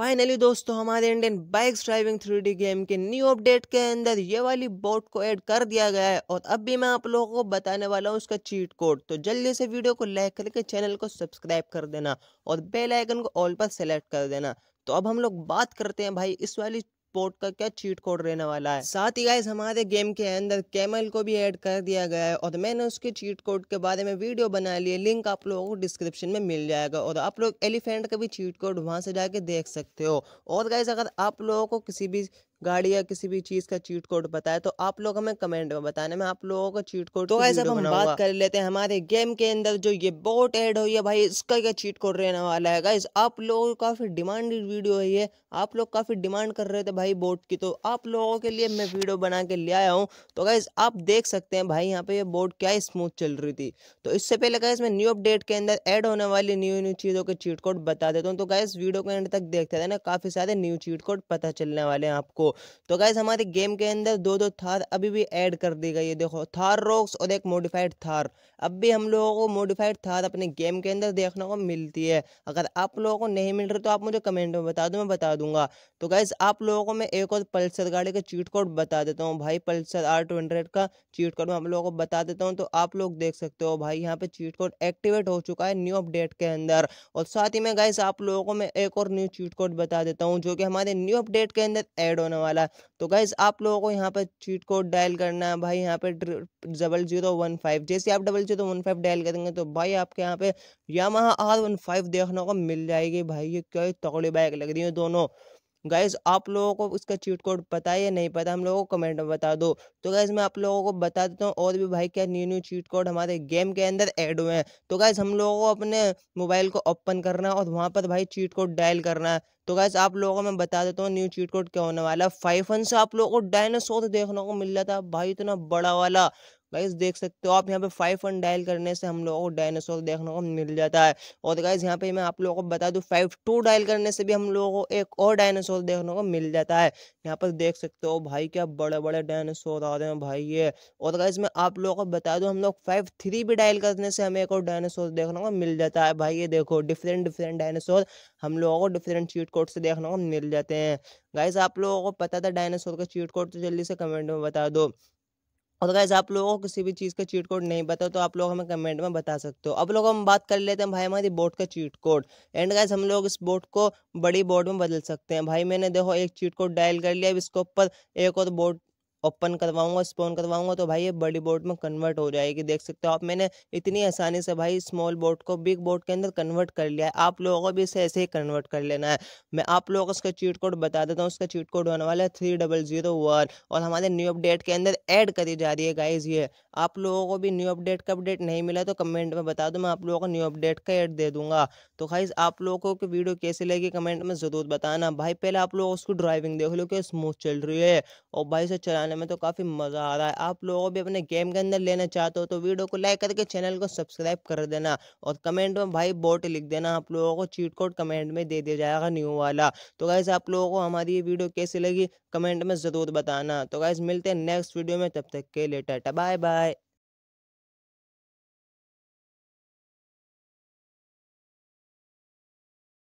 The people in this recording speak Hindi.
फाइनली दोस्तों हमारे Indian bikes driving three game के न्यू अपडेट के अंदर ये वाली बोट को ऐड कर दिया गया है और अब भी मैं आप लोगों को बताने वाला हूँ उसका चीट कोड तो जल्दी से वीडियो को लाइक करके चैनल को सब्सक्राइब कर देना और बेल आइकन को ऑल पर सेलेक्ट कर देना तो अब हम लोग बात करते हैं भाई इस वाली पोर्ट का क्या चीट कोड रहने वाला है साथ ही गाइज हमारे गेम के अंदर कैमल को भी ऐड कर दिया गया है और मैंने उसके चीट कोड के बारे में वीडियो बना लिए लिंक आप लोगों को डिस्क्रिप्शन में मिल जाएगा और आप लोग एलिफेंट का भी चीट कोड वहाँ से जाके देख सकते हो और गाइज अगर आप लोगों को किसी भी गाड़ी या किसी भी चीज का चीट कोड बताए तो आप लोग हमें कमेंट में बताने में आप लोगों का चीट कोड तो ऐसा हम बात कर लेते हैं हमारे गेम के अंदर जो ये बोट ऐड हुई है भाई इसका क्या चीट कोड रहने वाला है गाइज आप लोगों काफी डिमांडेड वीडियो है ये आप लोग काफी डिमांड कर रहे थे भाई बोट की तो आप लोगों के लिए मैं वीडियो बना के ले आया हूँ तो गाइज आप देख सकते हैं भाई यहाँ पे ये बोट क्या स्मूथ चल रही थी तो इससे पहले गाइज मैं न्यू अपडेट के अंदर ऐड होने वाली न्यू न्यू चीज़ों के चीट कोड बता देता हूँ तो गाइज वीडियो को एंड तक देखते ना काफी सारे न्यू चीट कोड पता चलने वाले हैं आपको तो गाइज हमारे गेम के अंदर दो दो थार अभी भी ऐड कर दी गई है देखो थार रॉक्स और एक मॉडिफाइड थार अब भी हम लोगों को मॉडिफाइड थार अपने गेम के अंदर देखने को मिलती है अगर आप लोगों को नहीं मिल रही तो आप मुझे कमेंट में बता दो मैं बता दूंगा तो गाइज आप लोगों को मैं एक और पल्सर गाड़ी का चीट कोड बता देता हूँ भाई पल्सर आर टू हंड्रेड का चीट कोड मैं आप लोगों को बता देता हूँ तो आप लोग देख सकते हो भाई यहाँ पे चीट कोड एक्टिवेट हो चुका है न्यू अपडेट के अंदर और साथ ही में गैस आप लोगों को मैं एक और न्यू चीट कोड बता देता हूँ जो कि हमारे न्यू अपडेट के अंदर एड होने वाला तो गाइज आप लोगों को यहाँ पर चीट कोड डायल करना है भाई यहाँ पे डबल जीरो वन फाइव जैसे आप double zero one five dial करेंगे तो भाई आपके यहाँ पे यामाहा आर वन फाइव देखने को मिल जाएगी भाई ये क्या तगड़ी बाइक लग रही है दोनों गाइज आप लोगों को इसका चीट कोड पता है या नहीं पता हम लोगों को कमेंट में बता दो तो गाइज मैं आप लोगों को बता देता हूँ और भी भाई क्या न्यू न्यू चीट कोड हमारे गेम के अंदर ऐड हुए हैं तो गाइज हम लोगों को अपने मोबाइल को ओपन करना है और वहाँ पर भाई चीट कोड डायल करना है तो गैस आप लोगों को मैं बता देता हूँ न्यू चीट कोड क्या होने वाला है फाइव से आप लोगों को डायनासोर देखने को मिल रहा था भाई इतना बड़ा वाला गाइज देख सकते हो आप यहाँ पे फाइव वन डायल करने से हम लोगों को डायनासोर देखने को मिल जाता है और गाइज यहाँ पे मैं आप लोगों को बता दूँ फाइव टू डायल करने से भी हम लोगों को एक और डायनासोर देखने को मिल जाता है यहाँ पर देख सकते हो भाई क्या बड़े बड़े डायनासोर आ रहे हैं भाई ये और गाइज मैं आप लोगों को बता दूँ हम लोग फाइव थ्री भी डायल करने से हमें एक और डायनासोर देखने को मिल जाता है भाई ये देखो डिफरेंट डिफरेंट डायनासोर हम लोगों को डिफरेंट चीट कोड से देखने को मिल जाते हैं गाइज आप लोगों को पता था डायनासोर का चीट कोड तो जल्दी से कमेंट में बता दो और गैस तो आप लोगों को किसी भी चीज़ का चीट कोड नहीं बताओ तो आप लोग हमें कमेंट में बता सकते हो अब लोग हम बात कर लेते हैं भाई हमारी बोट का चीट कोड एंड गैस हम लोग इस बोट को बड़ी बोट में बदल सकते हैं भाई मैंने देखो एक चीट कोड डायल कर लिया अब इसके ऊपर एक और बोट ओपन करवाऊंगा स्पॉन करवाऊंगा तो भाई ये बड़ी बोट में कन्वर्ट हो जाएगी देख सकते हो आप मैंने इतनी आसानी से भाई स्मॉल बोट को बिग बोट के अंदर कन्वर्ट कर लिया है आप लोगों को भी इसे ऐसे ही कन्वर्ट कर लेना है मैं आप लोगों को उसका चीट कोड बता देता हूँ उसका चीट कोड होने वाला है थ्री डबल जीरो वन और हमारे न्यू अपडेट के अंदर ऐड करी जा रही है गाइज ये आप लोगों को भी न्यू अपडेट का अपडेट नहीं मिला तो कमेंट में बता दो मैं आप लोगों को न्यू अपडेट का एड दे दूंगा तो गाइज आप लोगों को वीडियो कैसी लगी कमेंट में ज़रूर बताना भाई पहले आप लोग उसको ड्राइविंग देख लो कि स्मूथ चल रही है और भाई से चलाने बनाने में तो काफ़ी मज़ा आ रहा है आप लोगों भी अपने गेम के अंदर लेना चाहते हो तो वीडियो को लाइक करके चैनल को सब्सक्राइब कर देना और कमेंट में भाई बोट लिख देना आप लोगों को चीट कोड कमेंट में दे दिया जाएगा न्यू वाला तो गाइज आप लोगों को हमारी ये वीडियो कैसी लगी कमेंट में ज़रूर बताना तो गाइज मिलते हैं नेक्स्ट वीडियो में तब तक के लिए टाटा बाय बाय